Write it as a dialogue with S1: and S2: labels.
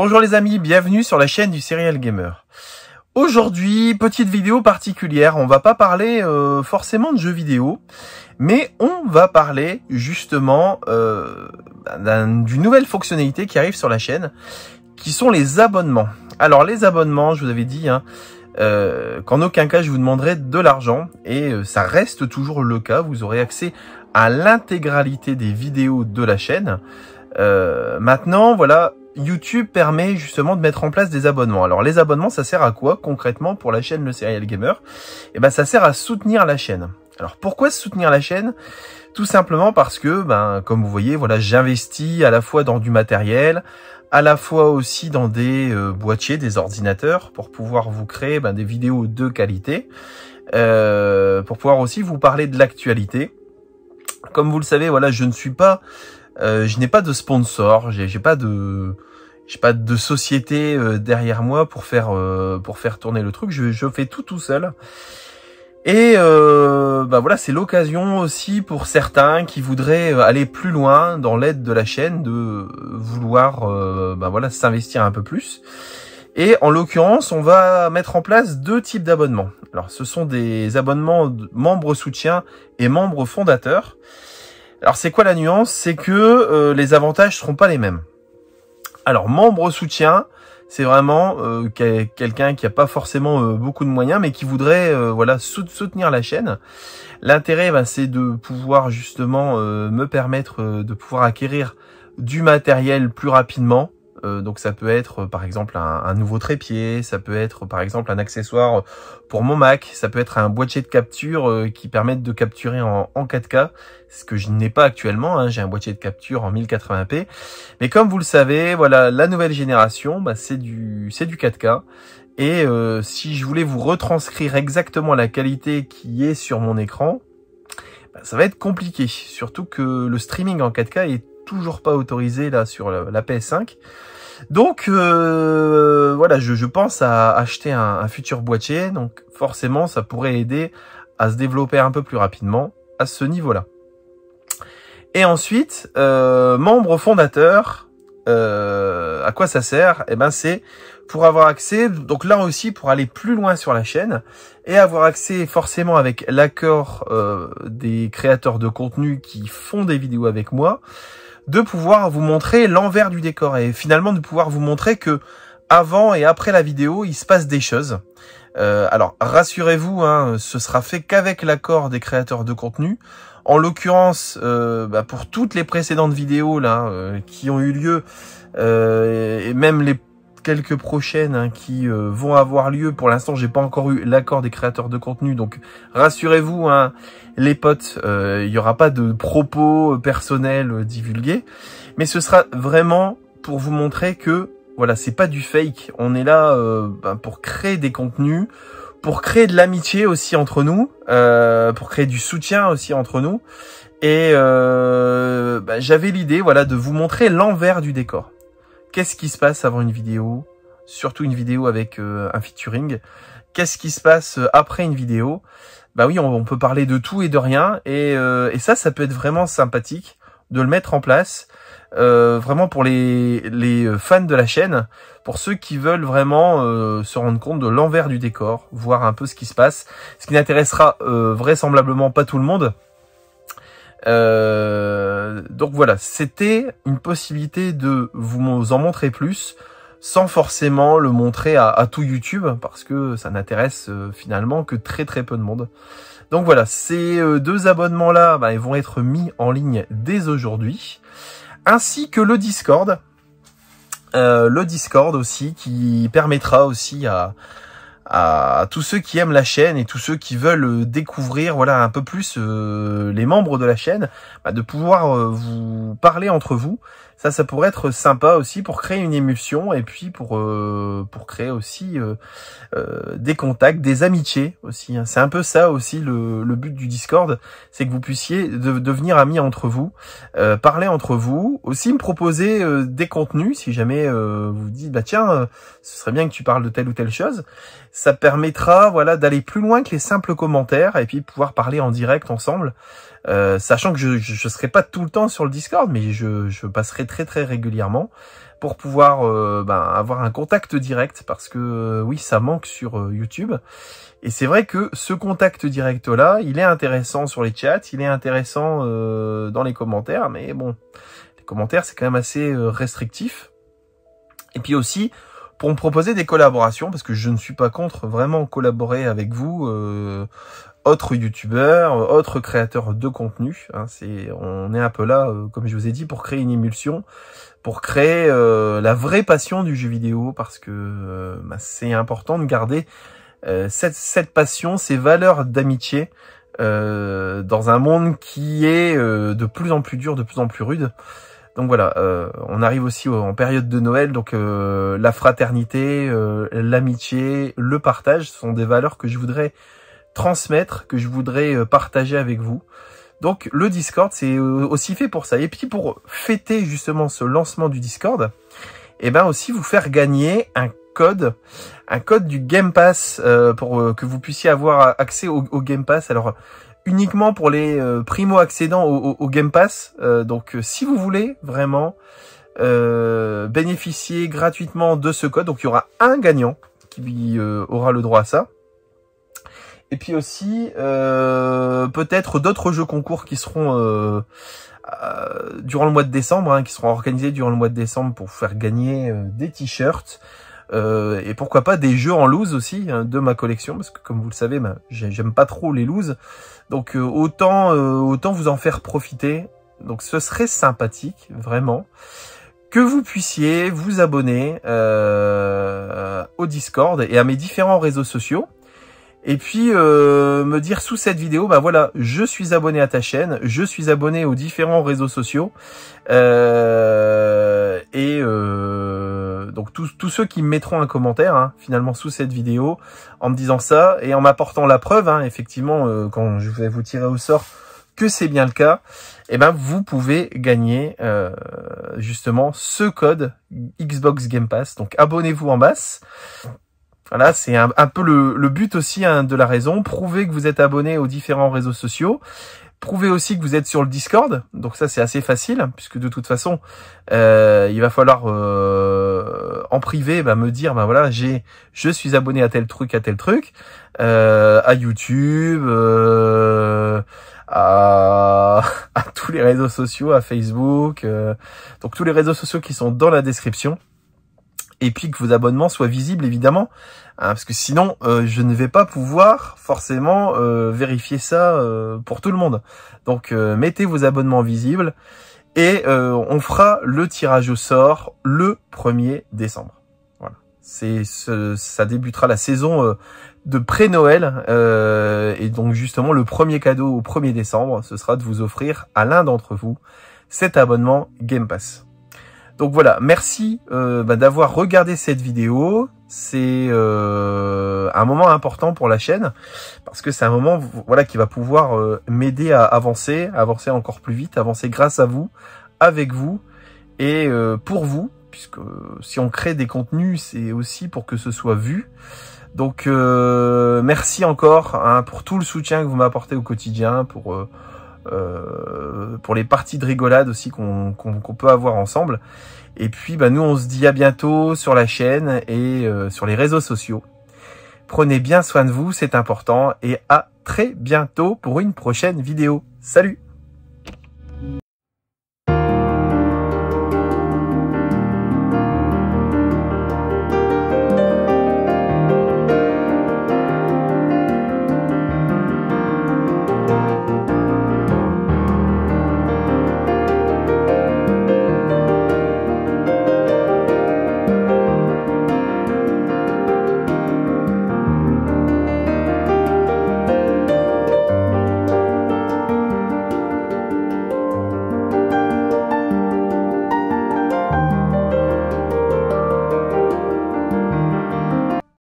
S1: Bonjour les amis, bienvenue sur la chaîne du Serial Gamer. Aujourd'hui, petite vidéo particulière, on va pas parler euh, forcément de jeux vidéo, mais on va parler justement euh, d'une nouvelle fonctionnalité qui arrive sur la chaîne, qui sont les abonnements. Alors les abonnements, je vous avais dit, hein, euh, qu'en aucun cas je vous demanderai de l'argent, et ça reste toujours le cas, vous aurez accès à l'intégralité des vidéos de la chaîne. maintenant, voilà, YouTube permet justement de mettre en place des abonnements. Alors les abonnements, ça sert à quoi concrètement pour la chaîne Le Serial Gamer Eh ben ça sert à soutenir la chaîne. Alors pourquoi soutenir la chaîne Tout simplement parce que, ben, comme vous voyez, voilà, j'investis à la fois dans du matériel, à la fois aussi dans des euh, boîtiers, des ordinateurs, pour pouvoir vous créer ben, des vidéos de qualité, euh, pour pouvoir aussi vous parler de l'actualité. Comme vous le savez, voilà, je ne suis pas, euh, je n'ai pas de sponsor, j'ai pas de, je sais pas de société euh, derrière moi pour faire euh, pour faire tourner le truc. Je, je fais tout tout seul. Et euh, bah voilà, c'est l'occasion aussi pour certains qui voudraient aller plus loin dans l'aide de la chaîne, de vouloir bah voilà s'investir un peu plus. Et en l'occurrence, on va mettre en place deux types d'abonnements. Alors, ce sont des abonnements de membres soutien et membres fondateurs. Alors, c'est quoi la nuance C'est que les avantages seront pas les mêmes. Alors, membre soutien, c'est vraiment euh, quelqu'un qui n'a pas forcément euh, beaucoup de moyens, mais qui voudrait euh, voilà soutenir la chaîne. L'intérêt, ben, c'est de pouvoir justement me permettre de pouvoir acquérir du matériel plus rapidement, euh, donc ça peut être par exemple un, nouveau trépied, ça peut être par exemple un accessoire pour mon Mac, ça peut être un boîtier de capture euh, qui permette de capturer en, 4K, ce que je n'ai pas actuellement, hein, j'ai un boîtier de capture en 1080p. Mais comme vous le savez, voilà, la nouvelle génération, bah, c'est du c'est du 4K. Et euh, si je voulais vous retranscrire exactement la qualité qui est sur mon écran, bah, ça va être compliqué, surtout que le streaming en 4K est toujours pas autorisé là sur la, PS5. Donc euh, voilà, je, pense à acheter un, futur boîtier, donc forcément ça pourrait aider à se développer un peu plus rapidement à ce niveau-là. Et ensuite, euh, membre fondateur, euh, à quoi ça sert Et eh ben c'est pour avoir accès, donc là aussi pour aller plus loin sur la chaîne et avoir accès forcément avec l'accord des créateurs de contenu qui font des vidéos avec moi de pouvoir vous montrer l'envers du décor et finalement de pouvoir vous montrer que avant et après la vidéo, il se passe des choses. Euh, alors rassurez-vous, hein, ce sera fait qu'avec l'accord des créateurs de contenu. En l'occurrence, euh, bah, pour toutes les précédentes vidéos là euh, qui ont eu lieu et même les Quelques prochaines hein, qui euh, vont avoir lieu. Pour l'instant, j'ai pas encore eu l'accord des créateurs de contenu, donc rassurez-vous, hein, les potes, euh, il n'y aura pas de propos euh, personnels divulgués, mais ce sera vraiment pour vous montrer que voilà, c'est pas du fake. On est là ben, pour créer des contenus, pour créer de l'amitié aussi entre nous, pour créer du soutien aussi entre nous. Et ben, j'avais l'idée, voilà, de vous montrer l'envers du décor. Qu'est-ce qui se passe avant une vidéo Surtout une vidéo avec euh, un featuring. Qu'est-ce qui se passe euh, après une vidéo Bah oui, on, peut parler de tout et de rien. Euh, et, ça, ça peut être vraiment sympathique de le mettre en place. vraiment pour les, fans de la chaîne, pour ceux qui veulent vraiment se rendre compte de l'envers du décor, voir un peu ce qui se passe, ce qui n'intéressera vraisemblablement pas tout le monde, euh, donc voilà, c'était une possibilité de vous en montrer plus sans forcément le montrer à, tout YouTube parce que ça n'intéresse euh, finalement que très très peu de monde. Donc voilà, ces euh, deux abonnements là, ben, ils vont être mis en ligne dès aujourd'hui, ainsi que le Discord. le Discord aussi qui permettra aussi à, à tous ceux qui aiment la chaîne et tous ceux qui veulent euh, découvrir voilà un peu plus euh, les membres de la chaîne, bah, de pouvoir euh, vous parler entre vous. Ça, ça pourrait être sympa aussi pour créer une émulsion et puis pour, euh, pour créer aussi euh, euh, des contacts, des amitiés aussi. Hein. C'est un peu ça aussi le, le but du Discord, c'est que vous puissiez de, devenir amis entre vous, parler entre vous, aussi me proposer des contenus si jamais vous vous dites bah tiens, ce serait bien que tu parles de telle ou telle chose. Ça permettra voilà d'aller plus loin que les simples commentaires et puis pouvoir parler en direct ensemble, sachant que je ne serai pas tout le temps sur le Discord, mais je, je passerai très très régulièrement pour pouvoir euh, ben, avoir un contact direct parce que euh, oui ça manque sur euh, YouTube et c'est vrai que ce contact direct là il est intéressant sur les chats il est intéressant dans les commentaires mais bon les commentaires c'est quand même assez restrictif et puis aussi pour me proposer des collaborations parce que je ne suis pas contre vraiment collaborer avec vous autre youtubeur, euh, autre créateur de contenu. Hein, c'est, on est un peu là, euh, comme je vous ai dit, pour créer une émulsion, pour créer euh, la vraie passion du jeu vidéo, parce que bah, c'est important de garder cette, cette passion, ces valeurs d'amitié. dans un monde qui est de plus en plus dur, de plus en plus rude. Donc voilà, on arrive aussi en période de Noël, donc la fraternité, l'amitié, le partage, ce sont des valeurs que je voudrais transmettre, que je voudrais euh, partager avec vous. Donc le Discord, c'est euh, aussi fait pour ça. Et puis pour fêter justement ce lancement du Discord, et eh ben aussi vous faire gagner un code, un code du Game Pass euh, pour que vous puissiez avoir accès au, Game Pass. Alors uniquement pour les primo accédants au, au Game Pass. donc si vous voulez vraiment bénéficier gratuitement de ce code, donc il y aura un gagnant qui aura le droit à ça. Et puis aussi, euh, peut-être d'autres jeux concours qui seront euh, euh, durant le mois de décembre, hein, qui seront organisés durant le mois de décembre pour faire gagner des t-shirts. et pourquoi pas des jeux en loose aussi hein, de ma collection parce que comme vous le savez ben, j'aime pas trop les loose donc autant autant vous en faire profiter donc ce serait sympathique vraiment que vous puissiez vous abonner au Discord et à mes différents réseaux sociaux. Et puis euh, me dire sous cette vidéo, bah voilà, je suis abonné à ta chaîne, je suis abonné aux différents réseaux sociaux. Euh, et euh, donc tous, ceux qui me mettront un commentaire hein, finalement sous cette vidéo en me disant ça et en m'apportant la preuve, hein, effectivement, quand je vais vous tirer au sort que c'est bien le cas, eh ben vous pouvez gagner justement ce code Xbox Game Pass. Donc abonnez-vous en basse. Voilà, c'est un, peu le, but aussi hein, de la raison. Prouvez que vous êtes abonné aux différents réseaux sociaux. Prouvez aussi que vous êtes sur le Discord. Donc ça, c'est assez facile, puisque de toute façon, euh, il va falloir euh, en privé bah, me dire, bah, voilà, j'ai, je suis abonné à tel truc, à tel truc, euh, à YouTube, à, à, tous les réseaux sociaux, à Facebook, donc tous les réseaux sociaux qui sont dans la description et puis que vos abonnements soient visibles évidemment, hein, parce que sinon euh, je ne vais pas pouvoir forcément euh, vérifier ça euh, pour tout le monde. Donc mettez vos abonnements visibles et on fera le tirage au sort le 1er décembre. Voilà, c'est ça débutera la saison de pré-Noël et donc justement le premier cadeau au 1er décembre, ce sera de vous offrir à l'un d'entre vous cet abonnement Game Pass. Donc voilà, merci euh, bah, d'avoir regardé cette vidéo. C'est euh, un moment important pour la chaîne parce que c'est un moment voilà qui va pouvoir euh, m'aider à avancer, avancer encore plus vite, avancer grâce à vous, avec vous et pour vous puisque si on crée des contenus, c'est aussi pour que ce soit vu. Donc merci encore hein, pour tout le soutien que vous m'apportez au quotidien pour euh, pour les parties de rigolade aussi qu'on peut avoir ensemble. Et puis bah, nous on se dit à bientôt sur la chaîne et euh, sur les réseaux sociaux. Prenez bien soin de vous, c'est important, et à très bientôt pour une prochaine vidéo. Salut